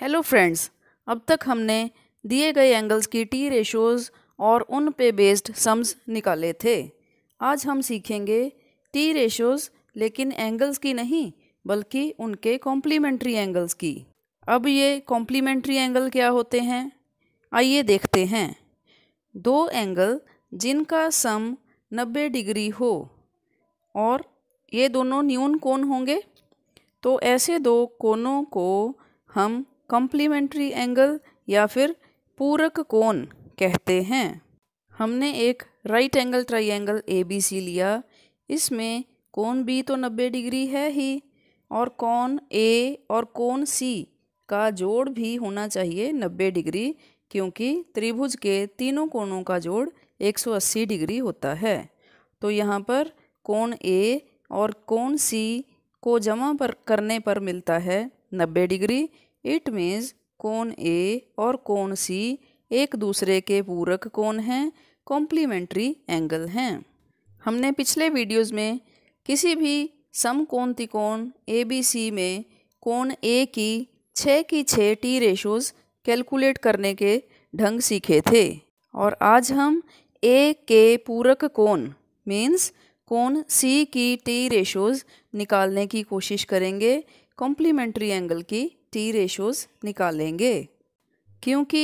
hello friends अब तक हमने दिए गए एंगल्स की टी रेशोज़ और उन पे बेस्ड सम्स निकाले थे आज हम सीखेंगे टी रेशोज़ लेकिन एंगल्स की नहीं बल्कि उनके कॉम्प्लीमेंट्री एंगल्स की अब ये कॉम्प्लीमेंट्री एंगल क्या होते हैं आइए देखते हैं दो एंगल जिनका सम 90 डिग्री हो और ये दोनों न्यून कोण होंगे तो ऐसे दो कोनों को हम कॉम्प्लीमेंट्री एंगल या फिर पूरक कोण कहते हैं हमने एक right angle triangle A B C लिया इसमें कोण बी तो नब्बे डिग्री है ही और कोण ए और कोण सी का जोड़ भी होना चाहिए नब्बे डिग्री क्योंकि त्रिभुज के तीनों कोणों का जोड़ 180 डिग्री होता है तो यहाँ पर कोण ए और कोण सी को जमा पर करने पर मिलता है नब्बे डिग्री इट मीन्स कौन ए और कौन सी एक दूसरे के पूरक कौन हैं कॉम्प्लीमेंट्री एंगल हैं हमने पिछले वीडियोस में किसी भी समकोण त्रिकोण ए बी सी में कोण ए की छः की छः टी रेशोज़ कैलकुलेट करने के ढंग सीखे थे और आज हम ए के पूरक कोण मीन्स कोण सी की टी रेशोज़ निकालने की कोशिश करेंगे कॉम्प्लीमेंट्री एंगल की टी रेशोज़ निकालेंगे क्योंकि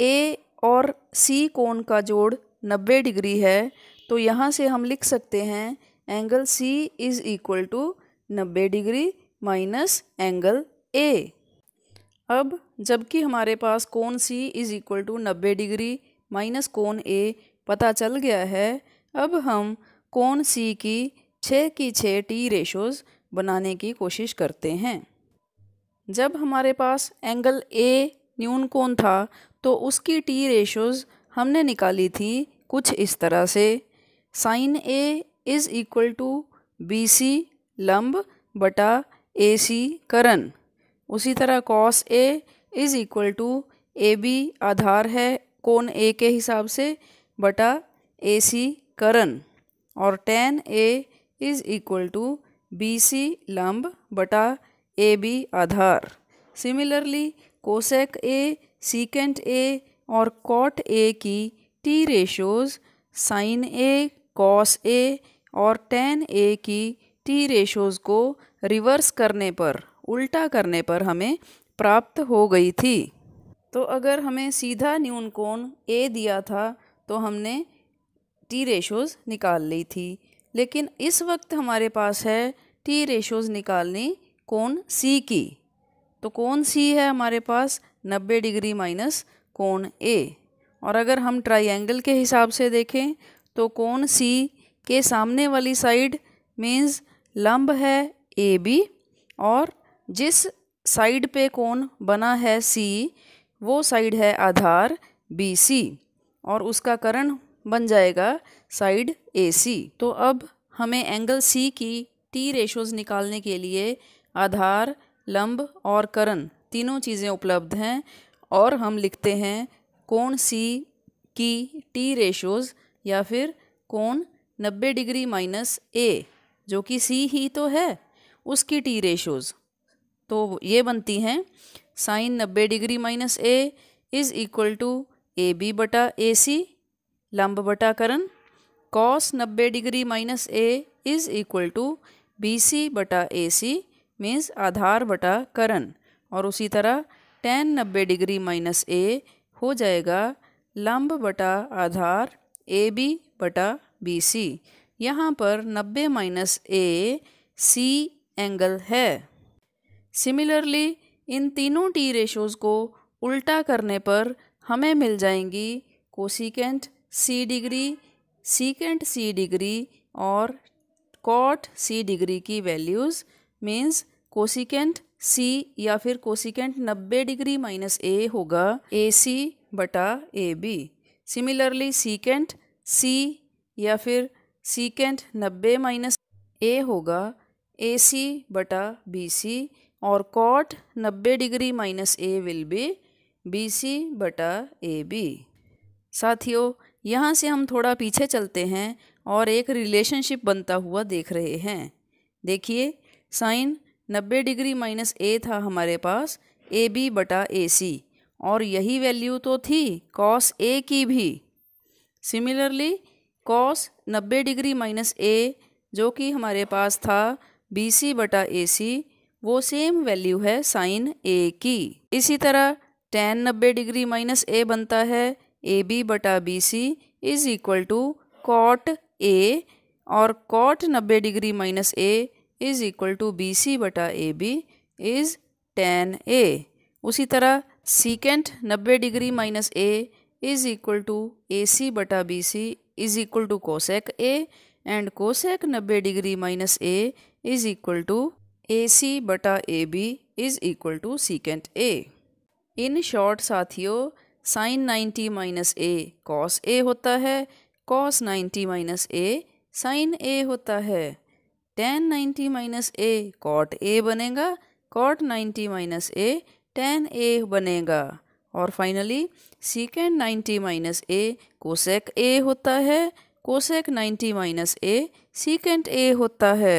ए और सी कोण का जोड़ 90 डिग्री है तो यहाँ से हम लिख सकते हैं angle C is equal to 90 degree minus angle A अब जबकि हमारे पास कोण सी इज़ इक्वल टू नब्बे डिग्री माइनस कोण ए पता चल गया है अब हम कोण सी की छः की छः टी रेशोज़ बनाने की कोशिश करते हैं जब हमारे पास एंगल ए न्यून कोण था तो उसकी टी रेशोज़ हमने निकाली थी कुछ इस तरह से sine A is equal to B C लम्ब बटा ए सी करण उसी तरह cos A is equal to A B आधार है कोण ए के हिसाब से बटा ए सी करण और tan A is equal to B C लंब बटा ए बी आधार similarly cosec A secant A और कॉट ए की T ratios sine A cos A और टेन ए की टी रेशोज़ को रिवर्स करने पर उल्टा करने पर हमें प्राप्त हो गई थी तो अगर हमें सीधा न्यून कोण ए दिया था तो हमने टी रेशोज़ निकाल ली थी लेकिन इस वक्त हमारे पास है टी रेशोज़ निकालनी कोण सी की तो कोण सी है हमारे पास नब्बे डिग्री माइनस कोण ए और अगर हम ट्राइंगल के हिसाब से देखें तो कोण सी के सामने वाली साइड मीन्स लंब है ए बी और जिस साइड पे कोण बना है सी वो साइड है आधार बी सी और उसका करण बन जाएगा साइड ए सी तो अब हमें एंगल सी की टी रेशोज़ निकालने के लिए आधार लंब और करण तीनों चीज़ें उपलब्ध हैं और हम लिखते हैं कोण सी की टी रेशोज़ या फिर कोण नब्बे डिग्री माइनस ए जो कि सी ही तो है उसकी टी रेशोज़ तो ये बनती हैं साइन नब्बे degree minus A is equal to A B बटा ए सी लंब बटाकरण कॉस नब्बे degree minus A is equal to B C बटा ए सी मीन्स आधार बटा करण और उसी तरह टेन नब्बे डिग्री माइनस ए हो जाएगा लंब बटा आधार ए बी बटा बी सी यहाँ पर नब्बे माइनस ए सी एंगल है सिमिलरली इन तीनों टी रेशोज़ को उल्टा करने पर हमें मिल जाएंगी cosecant C degree secant C degree और कॉट सी डिग्री की वैल्यूज़ मीन्स कोसिकेंट सी या फिर कोसिकेंट नब्बे डिग्री माइनस ए होगा ए सी बटा A B similarly secant C या फिर सीकेंट नब्बे माइनस ए होगा ए सी बटा बी सी और कॉट नब्बे degree minus A will be B C बटा ए बी साथियों यहाँ से हम थोड़ा पीछे चलते हैं और एक रिलेशनशिप बनता हुआ देख रहे हैं देखिए साइन नब्बे डिग्री माइनस ए था हमारे पास ए बी बटा ए सी और यही वैल्यू तो थी कॉस ए की भी सिमिलरली कॉस नब्बे डिग्री माइनस ए जो कि हमारे पास था बी सी बटा ए सी वो सेम वैल्यू है साइन ए की इसी तरह टेन नब्बे डिग्री माइनस ए बनता है ए बी बटा B C is equal to cot A और कॉट नब्बे degree minus A is equal to B C बटा A B is tan A उसी तरह सीकेंट नब्बे degree minus A is equal to A C बटा B C is equal to cosec A and cosec नब्बे degree minus A is equal to A C बटा A B is equal to secant A in short साथियों sine ninety minus A cos A होता है cos ninety minus A sine A होता है tan ninety minus A cot A बनेगा cot ninety minus A tan A बनेगा और finally secant ninety minus A cosec A होता है cosec ninety minus A secant A होता है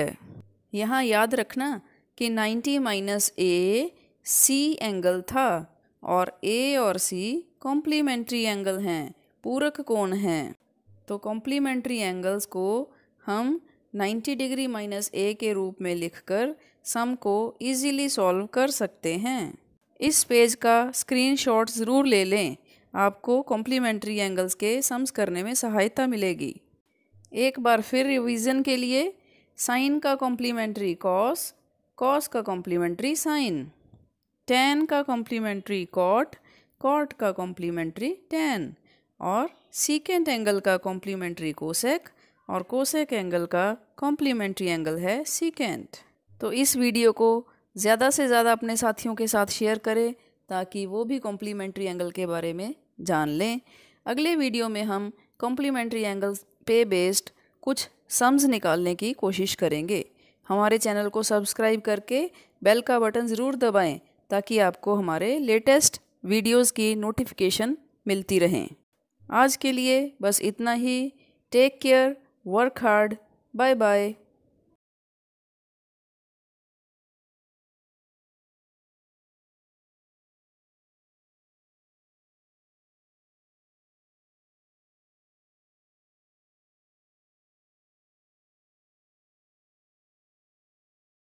यहाँ याद रखना कि ninety minus A C angle था और ए और सी कॉम्प्लीमेंट्री एंगल हैं पूरक कोण हैं तो कॉम्प्लीमेंट्री एंगल्स को हम 90 डिग्री माइनस ए के रूप में लिखकर सम को इजीली सॉल्व कर सकते हैं इस पेज का स्क्रीनशॉट ज़रूर ले लें आपको कॉम्प्लीमेंट्री एंगल्स के सम्स करने में सहायता मिलेगी एक बार फिर रिवीजन के लिए साइन का कॉम्प्लीमेंट्री कॉस कॉस का कॉम्प्लीमेंट्री साइन टेन का कॉम्प्लीमेंट्री कॉट कॉट का कॉम्प्लीमेंट्री टेन और सीकेंट एंगल का कॉम्प्लीमेंट्री कोसेक और कोसेक एंगल का कॉम्प्लीमेंट्री एंगल है सीकेंट तो इस वीडियो को ज़्यादा से ज़्यादा अपने साथियों के साथ शेयर करें ताकि वो भी कॉम्प्लीमेंट्री एंगल के बारे में जान लें अगले वीडियो में हम कॉम्प्लीमेंट्री एंगल पे बेस्ड कुछ सम्स निकालने की कोशिश करेंगे हमारे चैनल को सब्सक्राइब करके बेल का बटन ज़रूर दबाएं ताकि आपको हमारे लेटेस्ट वीडियोस की नोटिफिकेशन मिलती रहें आज के लिए बस इतना ही take care work hard bye bye